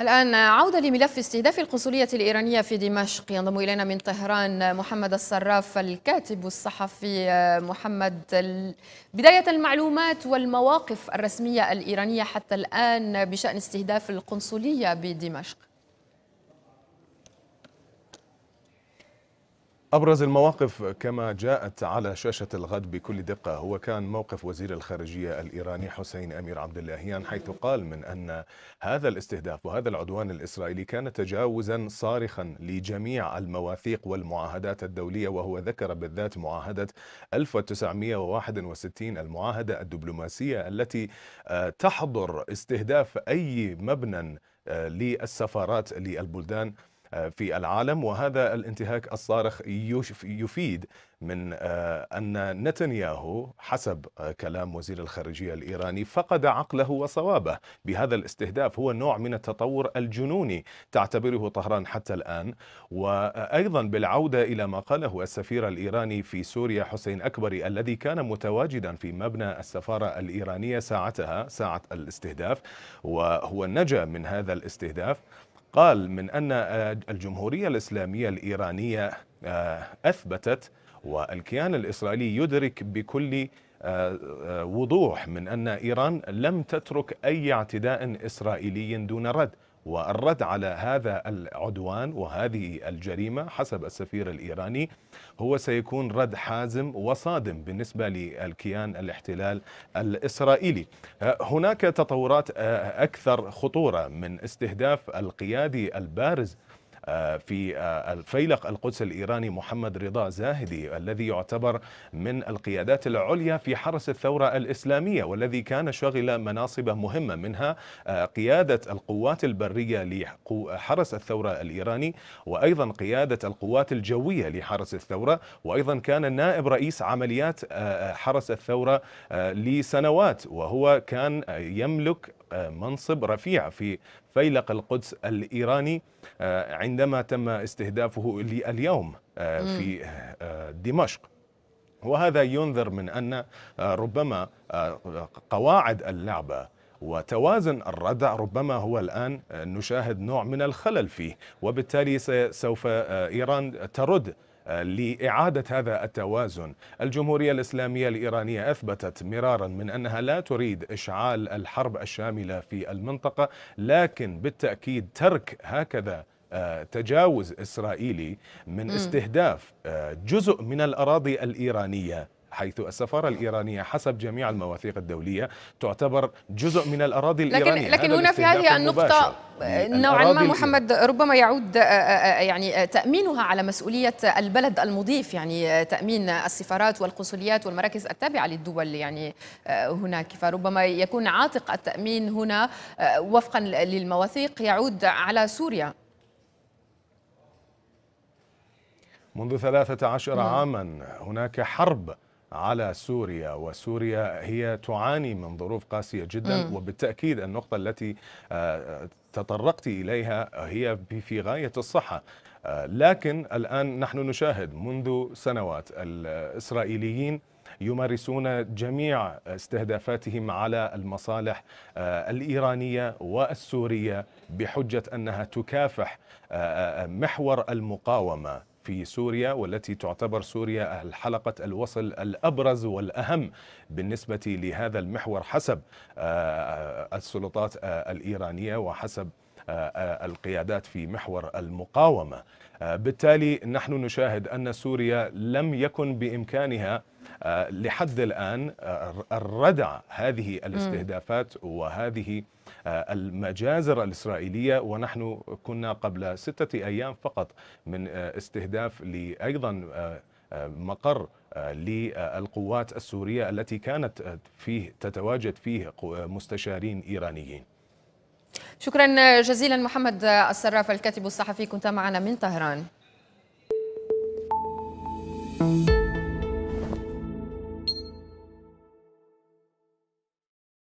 الآن عودة لملف استهداف القنصلية الإيرانية في دمشق ينضم إلينا من طهران محمد الصراف الكاتب الصحفي محمد بداية المعلومات والمواقف الرسمية الإيرانية حتى الآن بشأن استهداف القنصلية بدمشق أبرز المواقف كما جاءت على شاشة الغد بكل دقة هو كان موقف وزير الخارجية الإيراني حسين أمير عبد اللهيان حيث قال من أن هذا الاستهداف وهذا العدوان الإسرائيلي كان تجاوزا صارخا لجميع المواثيق والمعاهدات الدولية وهو ذكر بالذات معاهدة 1961 المعاهدة الدبلوماسية التي آه، تحظر استهداف أي مبنى آه، للسفارات للبلدان آه، في العالم وهذا الانتهاك الصارخ يفيد من آه، أن نتنياهو حسب آه، كلام وزير الخارجية الإيراني فقد عقله وصوابه بهذا الاستهداف هو نوع من التطور الجنوني تعتبره طهران حتى الآن وأيضا بالعودة إلى ما قاله السفير الإيراني في سوريا حسين أكبري الذي كان متواجدا في مبنى السفارة الإيرانية ساعتها ساعة الاستهداف وهو نجا من هذا الاستهداف قال من أن الجمهورية الإسلامية الإيرانية آه، أثبتت والكيان الإسرائيلي يدرك بكل آه، آه، وضوح من أن إيران لم تترك أي اعتداء إسرائيلي دون رد والرد على هذا العدوان وهذه الجريمة حسب السفير الإيراني هو سيكون رد حازم وصادم بالنسبة للكيان الاحتلال الإسرائيلي آه، هناك تطورات آه، أكثر خطورة من استهداف القيادي البارز آه، في آه، الفيلق القدس الإيراني محمد رضا زاهدي الذي يعتبر من القيادات العليا في حرس الثورة الإسلامية والذي كان شغل مناصب مهمة منها آه، قيادة القوات البرية لحرس الثورة الإيراني وأيضا قيادة القوات الجوية لحرس الثورة وأيضا كان نائب رئيس عمليات حرس الثورة لسنوات وهو كان يملك منصب رفيع في فيلق القدس الإيراني آه، عندما تم استهدافه اليوم آه، في آه، دمشق وهذا ينذر من أن ربما قواعد اللعبة وتوازن الردع ربما هو الآن نشاهد نوع من الخلل فيه وبالتالي سوف إيران ترد لإعادة هذا التوازن الجمهورية الإسلامية الإيرانية أثبتت مرارا من أنها لا تريد إشعال الحرب الشاملة في المنطقة لكن بالتأكيد ترك هكذا آه، تجاوز إسرائيلي من استهداف آه، جزء من الأراضي الإيرانية حيث السفارة الإيرانية حسب جميع المواثيق الدولية تعتبر جزء من الأراضي الإيرانية لكن, لكن هنا في هذه النقطة آه، نوعا ما محمد ربما يعود آه، آه، يعني تأمينها على مسؤولية البلد المضيف يعني تأمين السفارات والقنصليات والمراكز التابعة للدول يعني هناك فربما يكون عاتق التأمين هنا وفقا للمواثيق يعود على سوريا منذ 13 نعم. عاما هناك حرب على سوريا وسوريا هي تعاني من ظروف قاسية جدا م. وبالتأكيد النقطة التي آه، تطرقت إليها هي في غاية الصحة آه، لكن الآن نحن نشاهد منذ سنوات الإسرائيليين يمارسون جميع استهدافاتهم على المصالح آه، الإيرانية والسورية بحجة أنها تكافح محور المقاومة في سوريا والتي تعتبر سوريا الحلقة الوصل الأبرز والأهم بالنسبة لهذا المحور حسب آه، آه، السلطات آه، الإيرانية وحسب القيادات في محور المقاومة بالتالي نحن نشاهد أن سوريا لم يكن بإمكانها آه، لحد الآن آه، ردع هذه الاستهدافات وهذه آه، المجازر الإسرائيلية ونحن كنا قبل ستة أيام فقط من استهداف لأيضا مقر للقوات السورية التي كانت فيه تتواجد فيه مستشارين إيرانيين شكرا جزيلا محمد السراف الكاتب الصحفي كنت معنا من طهران